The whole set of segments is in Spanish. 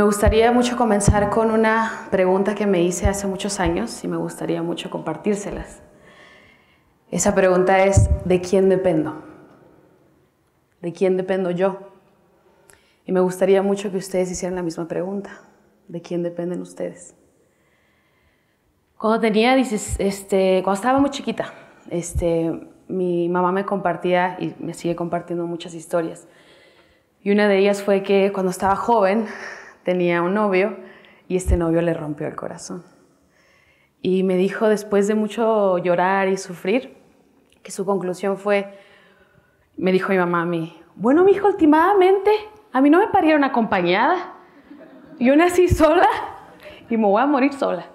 Me gustaría mucho comenzar con una pregunta que me hice hace muchos años y me gustaría mucho compartírselas. Esa pregunta es, ¿de quién dependo? ¿De quién dependo yo? Y me gustaría mucho que ustedes hicieran la misma pregunta. ¿De quién dependen ustedes? Cuando tenía, dices, este, cuando estaba muy chiquita, este, mi mamá me compartía y me sigue compartiendo muchas historias. Y una de ellas fue que cuando estaba joven, tenía un novio y este novio le rompió el corazón. Y me dijo, después de mucho llorar y sufrir, que su conclusión fue, me dijo mi mamá a mí, bueno, mi hijo, últimamente, a mí no me parieron acompañada. Yo nací sola y me voy a morir sola.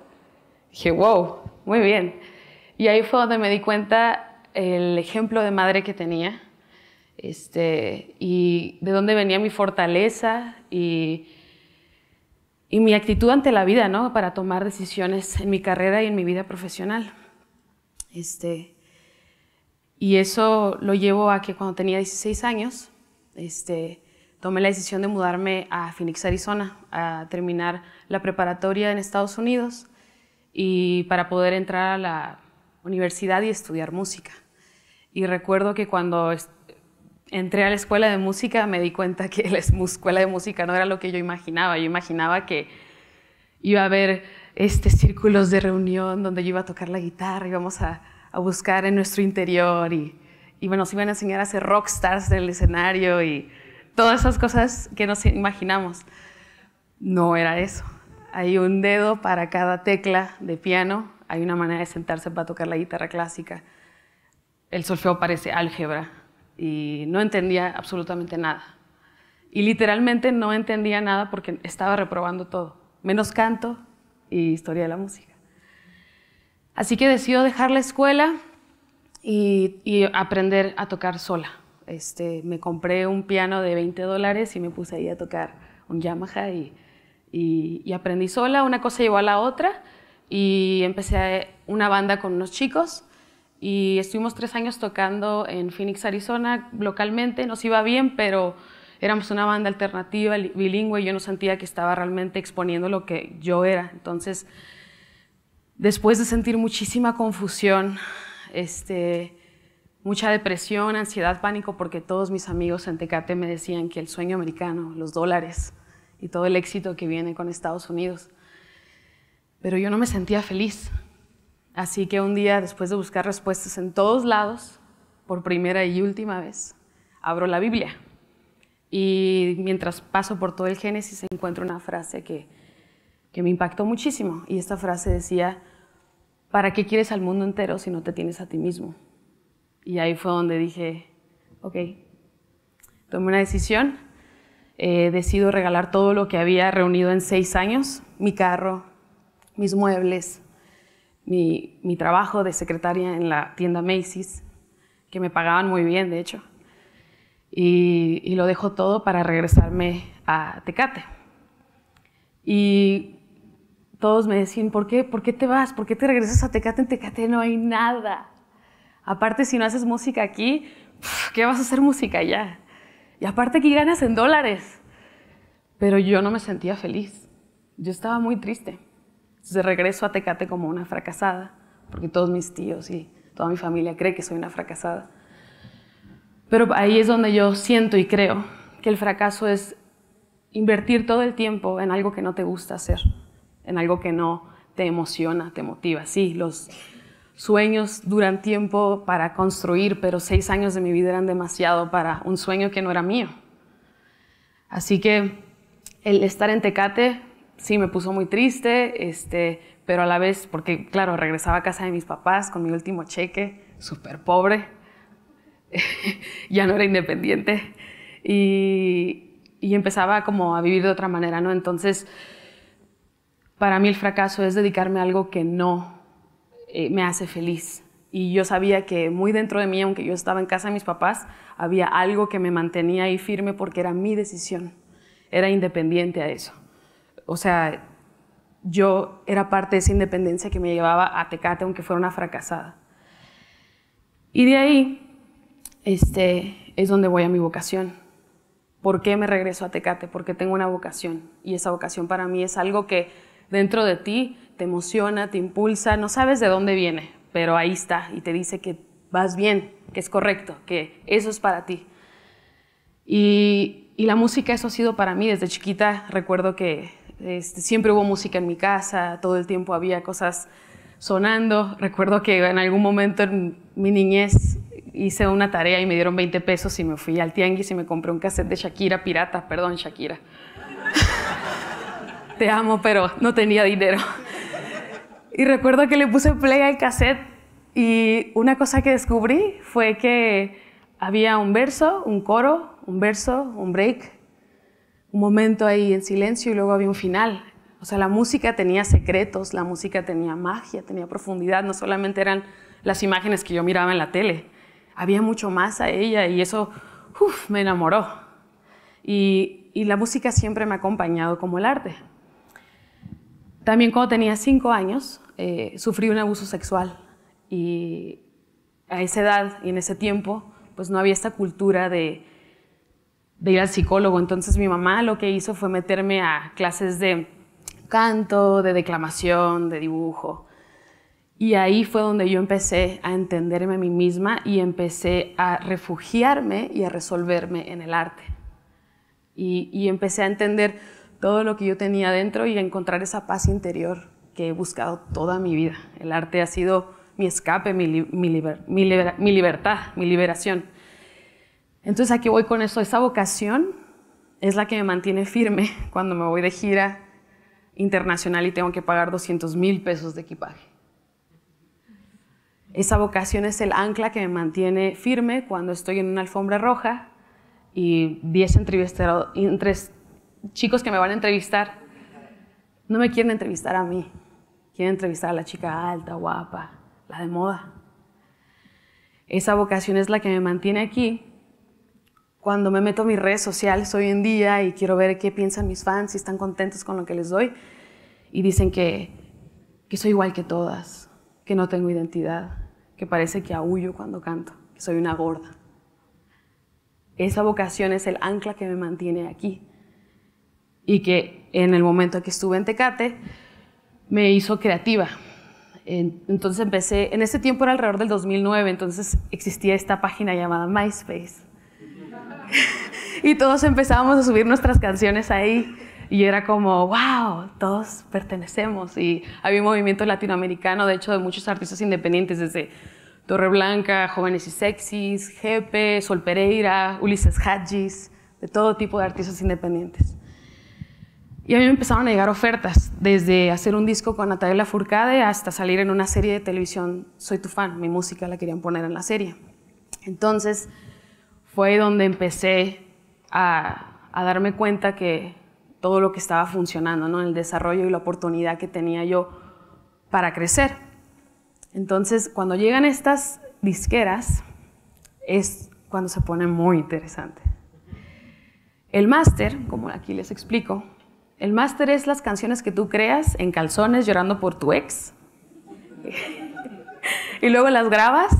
Dije, wow, muy bien. Y ahí fue donde me di cuenta el ejemplo de madre que tenía este, y de dónde venía mi fortaleza y y mi actitud ante la vida, ¿no? Para tomar decisiones en mi carrera y en mi vida profesional. Este, y eso lo llevo a que cuando tenía 16 años, este, tomé la decisión de mudarme a Phoenix, Arizona, a terminar la preparatoria en Estados Unidos y para poder entrar a la universidad y estudiar música. Y recuerdo que cuando entré a la escuela de música me di cuenta que la escuela de música no era lo que yo imaginaba. Yo imaginaba que iba a haber este, círculos de reunión donde yo iba a tocar la guitarra, íbamos a, buscar en nuestro interior y, y nos iban a enseñar a ser rockstars del escenario y todas esas cosas que nos imaginamos. No era eso. Hay un dedo para cada tecla de piano, hay una manera de sentarse para tocar la guitarra clásica. El solfeo parece álgebra, y no entendía absolutamente nada. Y literalmente no entendía nada porque estaba reprobando todo, menos canto y historia de la música. Así que decidió dejar la escuela y, aprender a tocar sola. Este, me compré un piano de 20 dólares y me puse ahí a tocar un Yamaha y aprendí sola. Una cosa llevó a la otra y empecé una banda con unos chicos y estuvimos tres años tocando en Phoenix, Arizona, localmente, nos iba bien, pero éramos una banda alternativa, bilingüe, y yo no sentía que estaba realmente exponiendo lo que yo era. Entonces, después de sentir muchísima confusión, este, mucha depresión, ansiedad, pánico, porque todos mis amigos en Tecate me decían que el sueño americano, los dólares y todo el éxito que viene con Estados Unidos. Pero yo no me sentía feliz, Así que un día, después de buscar respuestas en todos lados, por primera y última vez, abro la Biblia. Y mientras paso por todo el Génesis, encuentro una frase que, me impactó muchísimo. Y esta frase decía, ¿para qué quieres al mundo entero si no te tienes a ti mismo? Y ahí fue donde dije, ok, tomé una decisión, eh, decido regalar todo lo que había reunido en seis años, mi carro, mis muebles, mi, trabajo de secretaria en la tienda Macy's, que me pagaban muy bien, de hecho. Y, lo dejo todo para regresarme a Tecate. Y todos me decían, ¿por qué? ¿Por qué te vas? ¿Por qué te regresas a Tecate? En Tecate no hay nada. Aparte, si no haces música aquí, ¿qué vas a hacer música allá? Y aparte aquí ganas en dólares. Pero yo no me sentía feliz. Yo estaba muy triste. Entonces regreso a Tecate como una fracasada, porque todos mis tíos y toda mi familia cree que soy una fracasada. Pero ahí es donde yo siento y creo que el fracaso es invertir todo el tiempo en algo que no te gusta hacer, en algo que no te emociona, te motiva. Sí, los sueños duran tiempo para construir, pero seis años de mi vida eran demasiado para un sueño que no era mío. Así que el estar en Tecate sí me puso muy triste, este, pero a la vez, porque claro, regresaba a casa de mis papás con mi último cheque, súper pobre, ya no era independiente y, empezaba como a vivir de otra manera, ¿no? Entonces, para mí el fracaso es dedicarme a algo que no eh, me hace feliz. Y yo sabía que muy dentro de mí, aunque yo estaba en casa de mis papás, había algo que me mantenía ahí firme porque era mi decisión. Era independiente a eso o sea, yo era parte de esa independencia que me llevaba a Tecate, aunque fuera una fracasada. Y de ahí este, es donde voy a mi vocación. ¿Por qué me regreso a Tecate? Porque tengo una vocación y esa vocación para mí es algo que dentro de ti te emociona, te impulsa, no sabes de dónde viene, pero ahí está y te dice que vas bien, que es correcto, que eso es para ti. Y, y la música, eso ha sido para mí desde chiquita, recuerdo que este, siempre hubo música en mi casa, todo el tiempo había cosas sonando. Recuerdo que en algún momento en mi niñez hice una tarea y me dieron 20 pesos y me fui al tianguis y me compré un cassette de Shakira Pirata, perdón Shakira. Te amo, pero no tenía dinero. Y recuerdo que le puse play al cassette y una cosa que descubrí fue que había un verso, un coro, un verso, un break, un momento ahí en silencio y luego había un final. O sea, la música tenía secretos, la música tenía magia, tenía profundidad, no solamente eran las imágenes que yo miraba en la tele, había mucho más a ella y eso me enamoró. Y, la música siempre me ha acompañado como el arte. También cuando tenía cinco años eh, sufrí un abuso sexual y a esa edad y en ese tiempo pues no había esta cultura de de ir al psicólogo. Entonces mi mamá lo que hizo fue meterme a clases de canto, de declamación, de dibujo. Y ahí fue donde yo empecé a entenderme a mí misma y empecé a refugiarme y a resolverme en el arte. Y, empecé a entender todo lo que yo tenía dentro y a encontrar esa paz interior que he buscado toda mi vida. El arte ha sido mi escape, mi libertad, mi liberación. Entonces aquí voy con eso, esa vocación es la que me mantiene firme cuando me voy de gira internacional y tengo que pagar 200 mil pesos de equipaje. Esa vocación es el ancla que me mantiene firme cuando estoy en una alfombra roja y 10 chicos que me van a entrevistar no me quieren entrevistar a mí, quieren entrevistar a la chica alta, guapa, la de moda. Esa vocación es la que me mantiene aquí cuando me meto a mis redes sociales hoy en día y quiero ver qué piensan mis fans, si están contentos con lo que les doy, y dicen que, que soy igual que todas, que no tengo identidad, que parece que aullo cuando canto, que soy una gorda. Esa vocación es el ancla que me mantiene aquí y que en el momento que estuve en Tecate me hizo creativa. Entonces empecé, en ese tiempo era alrededor del 2009, entonces existía esta página llamada MySpace y todos empezábamos a subir nuestras canciones ahí. Y era como, wow, todos pertenecemos. Y había un movimiento latinoamericano, de hecho, de muchos artistas independientes, desde Torre Blanca, Jóvenes y Sexys, Jepe, Sol Pereira, Ulises Hadjis, de todo tipo de artistas independientes. Y a mí me empezaron a llegar ofertas, desde hacer un disco con Natalia Furcade hasta salir en una serie de televisión. Soy tu fan, mi música la querían poner en la serie. Entonces, fue donde empecé a, darme cuenta que todo lo que estaba funcionando, ¿no? el desarrollo y la oportunidad que tenía yo para crecer. Entonces, cuando llegan estas disqueras, es cuando se pone muy interesante. El máster, como aquí les explico, el máster es las canciones que tú creas en calzones llorando por tu ex. y luego las grabas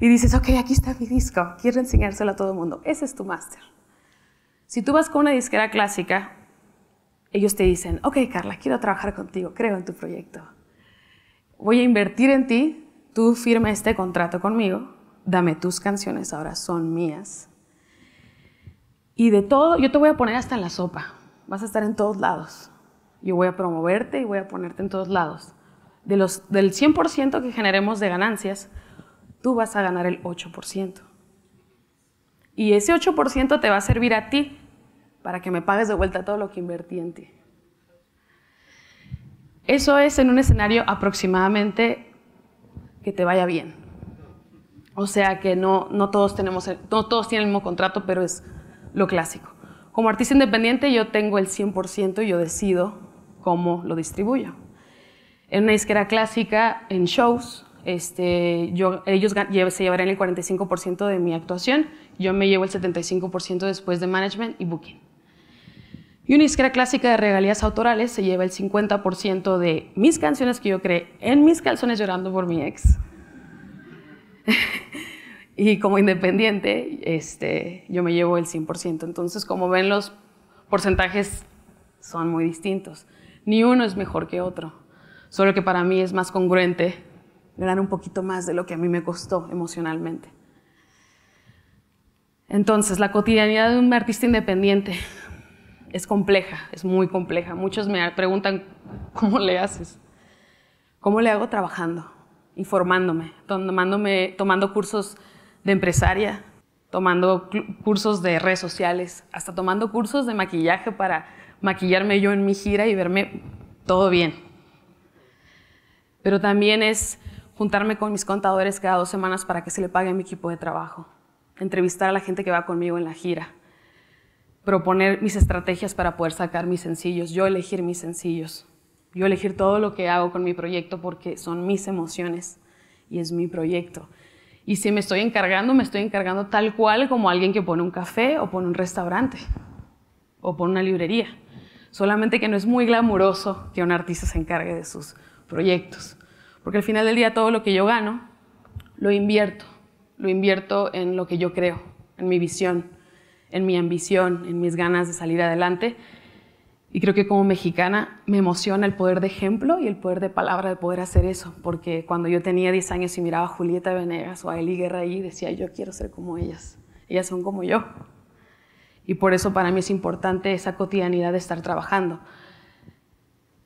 y dices, ok, aquí está mi disco, quiero enseñárselo a todo el mundo. Ese es tu máster. Si tú vas con una disquera clásica, ellos te dicen, ok, Carla, quiero trabajar contigo, creo en tu proyecto. Voy a invertir en ti, tú firma este contrato conmigo, dame tus canciones, ahora son mías. Y de todo, yo te voy a poner hasta en la sopa, vas a estar en todos lados. Yo voy a promoverte y voy a ponerte en todos lados. De los, del 100% que generemos de ganancias, tú vas a ganar el 8%. Y ese 8% te va a servir a ti para que me pagues de vuelta todo lo que invertí en ti. Eso es en un escenario aproximadamente que te vaya bien. O sea que no, todos, tenemos, todos tienen el mismo contrato, pero es lo clásico. Como artista independiente yo tengo el 100% y yo decido cómo lo distribuyo. En una disquera clásica, en shows, este, yo, ellos se llevarán el 45% de mi actuación, yo me llevo el 75% después de management y booking. Y una disquera clásica de regalías autorales se lleva el 50% de mis canciones que yo creé en mis calzones llorando por mi ex. y como independiente, este, yo me llevo el 100%. Entonces, como ven, los porcentajes son muy distintos. Ni uno es mejor que otro. Solo que para mí es más congruente ganar un poquito más de lo que a mí me costó emocionalmente. Entonces, la cotidianidad de un artista independiente es compleja, es muy compleja. Muchos me preguntan, ¿cómo le haces? ¿Cómo le hago trabajando informándome, tomando cursos de empresaria, tomando cursos de redes sociales, hasta tomando cursos de maquillaje para maquillarme yo en mi gira y verme todo bien? Pero también es juntarme con mis contadores cada dos semanas para que se le pague a mi equipo de trabajo, entrevistar a la gente que va conmigo en la gira, proponer mis estrategias para poder sacar mis sencillos, yo elegir mis sencillos, yo elegir todo lo que hago con mi proyecto porque son mis emociones y es mi proyecto. Y si me estoy encargando, me estoy encargando tal cual como alguien que pone un café o pone un restaurante o pone una librería. Solamente que no es muy glamuroso que un artista se encargue de sus proyectos. Porque al final del día todo lo que yo gano, lo invierto. Lo invierto en lo que yo creo, en mi visión, en mi ambición, en mis ganas de salir adelante. Y creo que como mexicana me emociona el poder de ejemplo y el poder de palabra de poder hacer eso, porque cuando yo tenía 10 años y miraba a Julieta Venegas o a Eli Guerra ahí, decía, yo quiero ser como ellas, ellas son como yo. Y por eso para mí es importante esa cotidianidad de estar trabajando.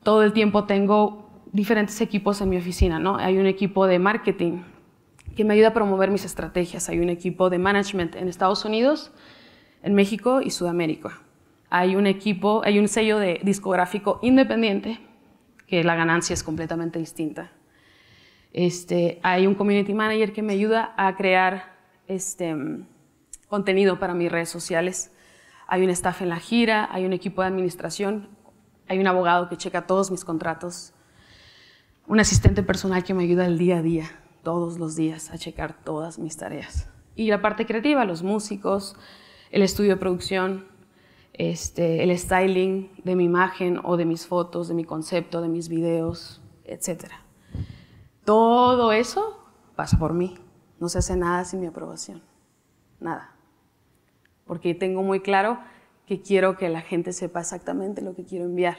Todo el tiempo tengo diferentes equipos en mi oficina, ¿no? Hay un equipo de marketing que me ayuda a promover mis estrategias, hay un equipo de management en Estados Unidos, en México y Sudamérica. Hay un equipo, hay un sello de discográfico independiente que la ganancia es completamente distinta. Este, hay un community manager que me ayuda a crear este, contenido para mis redes sociales. Hay un staff en la gira, hay un equipo de administración, hay un abogado que checa todos mis contratos, un asistente personal que me ayuda el día a día, todos los días, a checar todas mis tareas. Y la parte creativa, los músicos, el estudio de producción, este, el styling de mi imagen o de mis fotos, de mi concepto, de mis videos, etc. Todo eso pasa por mí. No se hace nada sin mi aprobación. Nada. Porque tengo muy claro que quiero que la gente sepa exactamente lo que quiero enviar.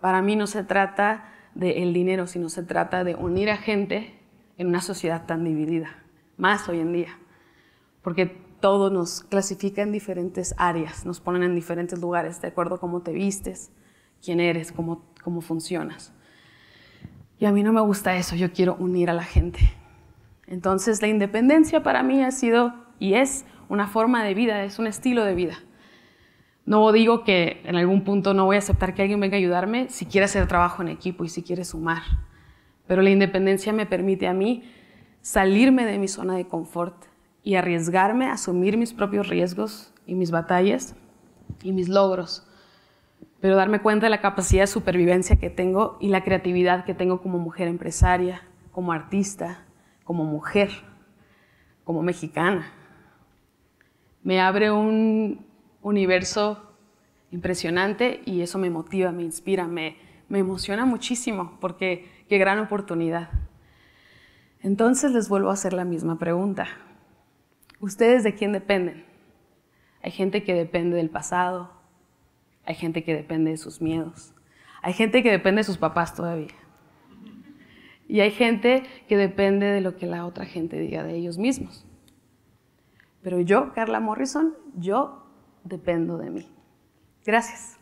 Para mí no se trata del dinero, sino se trata de unir a gente en una sociedad tan dividida, más hoy en día, porque todo nos clasifica en diferentes áreas, nos ponen en diferentes lugares, de acuerdo a cómo te vistes, quién eres, cómo, cómo funcionas. Y a mí no me gusta eso, yo quiero unir a la gente. Entonces la independencia para mí ha sido y es una forma de vida, es un estilo de vida. No digo que en algún punto no voy a aceptar que alguien venga a ayudarme si quiere hacer trabajo en equipo y si quiere sumar. Pero la independencia me permite a mí salirme de mi zona de confort y arriesgarme, a asumir mis propios riesgos y mis batallas y mis logros. Pero darme cuenta de la capacidad de supervivencia que tengo y la creatividad que tengo como mujer empresaria, como artista, como mujer, como mexicana. Me abre un universo impresionante y eso me motiva, me inspira, me, me emociona muchísimo porque qué gran oportunidad. Entonces les vuelvo a hacer la misma pregunta. ¿Ustedes de quién dependen? Hay gente que depende del pasado, hay gente que depende de sus miedos, hay gente que depende de sus papás todavía. Y hay gente que depende de lo que la otra gente diga de ellos mismos. Pero yo, Carla Morrison, yo dependo de mí. Gracias.